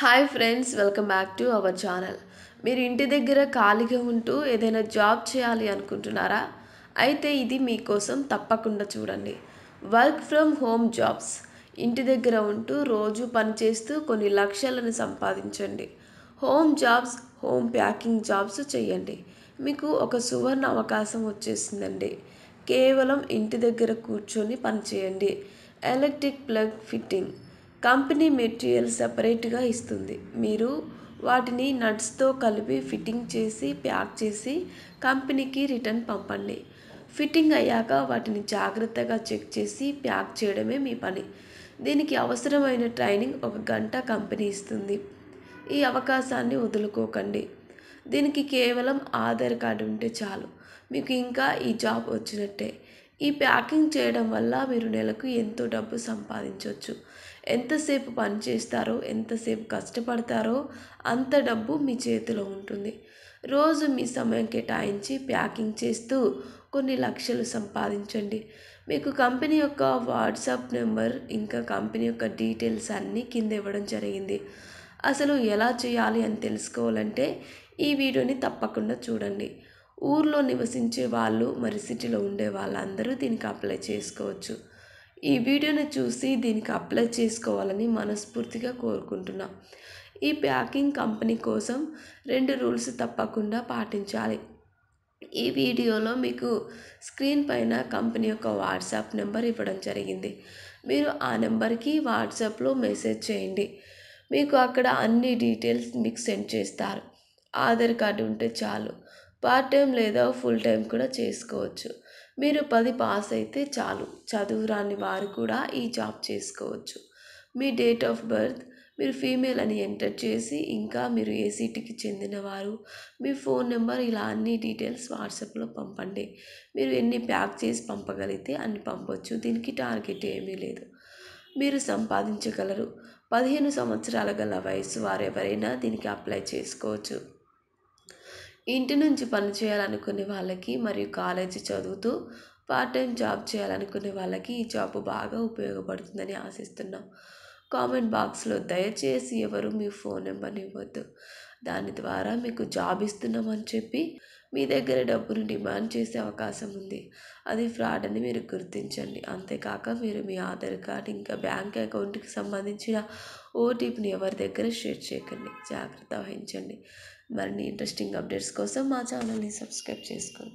hi friends welcome back to our channel మీరు ఇంటి దగ్గర ఖాళీగా ఉంటూ ఏదైనా జాబ్ చేయాలి అనుకుంటున్నారా అయితే ఇది మీకోసం తప్పకుండా చూడండి వర్క్ ఫ్రమ్ హోమ్ జాబ్స్ ఇంటి దగ్గర ఉంటూ రోజు పనిచేస్తూ కొన్ని లక్షలను సంపాదించండి home jobs home packing jobs చేయండి మీకు ఒక సువర్ణ అవకాశం వచ్చేసిందండి కేవలం ఇంటి దగ్గర కూర్చొని పనిచేయండి electric plug fitting company material సపరేట్గా ఇస్తుంది మీరు వాటిని నట్స్తో కలిపి ఫిట్టింగ్ చేసి ప్యాక్ చేసి కంపెనీకి రిటర్న్ పంపండి ఫిట్టింగ్ అయ్యాక వాటిని జాగ్రత్తగా చెక్ చేసి ప్యాక్ చేయడమే మీ పని దీనికి అవసరమైన ట్రైనింగ్ ఒక గంట కంపెనీ ఇస్తుంది ఈ అవకాశాన్ని వదులుకోకండి దీనికి కేవలం ఆధార్ కార్డు ఉంటే చాలు మీకు ఇంకా ఈ జాబ్ వచ్చినట్టే ఈ ప్యాకింగ్ చేయడం వల్ల మీరు నెలకు ఎంతో డబ్బు సంపాదించవచ్చు ఎంతసేపు పని చేస్తారో ఎంతసేపు కష్టపడతారో అంత డబ్బు మీ చేతిలో ఉంటుంది రోజు మీ సమయం కేటాయించి ప్యాకింగ్ చేస్తూ కొన్ని లక్షలు సంపాదించండి మీకు కంపెనీ యొక్క వాట్సాప్ నెంబర్ ఇంకా కంపెనీ యొక్క డీటెయిల్స్ అన్నీ కింద ఇవ్వడం జరిగింది అసలు ఎలా చేయాలి అని తెలుసుకోవాలంటే ఈ వీడియోని తప్పకుండా చూడండి ఊర్లో నివసించే వాళ్ళు మరి సిటీలో ఉండే వాళ్ళందరూ దీనికి అప్లై చేసుకోవచ్చు ఈ వీడియోని చూసి దీనికి అప్లై చేసుకోవాలని మనస్ఫూర్తిగా కోరుకుంటున్నా ఈ ప్యాకింగ్ కంపెనీ కోసం రెండు రూల్స్ తప్పకుండా పాటించాలి ఈ వీడియోలో మీకు స్క్రీన్ పైన కంపెనీ యొక్క వాట్సాప్ నెంబర్ ఇవ్వడం జరిగింది మీరు ఆ నెంబర్కి వాట్సాప్లో మెసేజ్ చేయండి మీకు అక్కడ అన్ని డీటెయిల్స్ మీకు సెండ్ చేస్తారు ఆధార్ కార్డు ఉంటే చాలు పార్ట్ టైం లేదా ఫుల్ టైం కూడా చేసుకోవచ్చు మీరు పది పాస్ అయితే చాలు చదువు రాని వారు కూడా ఈ జాబ్ చేసుకోవచ్చు మీ డేట్ ఆఫ్ బర్త్ మీరు ఫీమేల్ అని ఎంటర్ చేసి ఇంకా మీరు ఏ సిటీకి చెందినవారు మీ ఫోన్ నెంబర్ ఇలా అన్ని డీటెయిల్స్ వాట్సాప్లో పంపండి మీరు ఎన్ని ప్యాక్ చేసి పంపగలిగితే అన్ని పంపవచ్చు దీనికి టార్గెట్ ఏమీ లేదు మీరు సంపాదించగలరు పదిహేను సంవత్సరాల గల వయసు వారెవరైనా దీనికి అప్లై చేసుకోవచ్చు ఇంటి నుంచి పని చేయాలనుకునే వాళ్ళకి మరియు కాలేజీ చదువుతూ పార్ట్ టైం జాబ్ చేయాలనుకునే వాళ్ళకి ఈ జాబ్ బాగా ఉపయోగపడుతుందని ఆశిస్తున్నాం కామెంట్ బాక్స్లో దయచేసి ఎవరు మీ ఫోన్ నెంబర్ని ఇవ్వద్దు దాని ద్వారా మీకు జాబ్ ఇస్తున్నామని చెప్పి మీ దగ్గర డబ్బును డిమాండ్ చేసే అవకాశం ఉంది అది ఫ్రాడ్ అని మీరు గుర్తించండి అంతేకాక మీరు మీ ఆధార్ కార్డ్ ఇంకా బ్యాంక్ అకౌంట్కి సంబంధించిన ఓటీపీని ఎవరి దగ్గర షేర్ చేయకండి జాగ్రత్త వహించండి మరిన్ని ఇంట్రెస్టింగ్ అప్డేట్స్ కోసం మా ఛానల్ని సబ్స్క్రైబ్ చేసుకోండి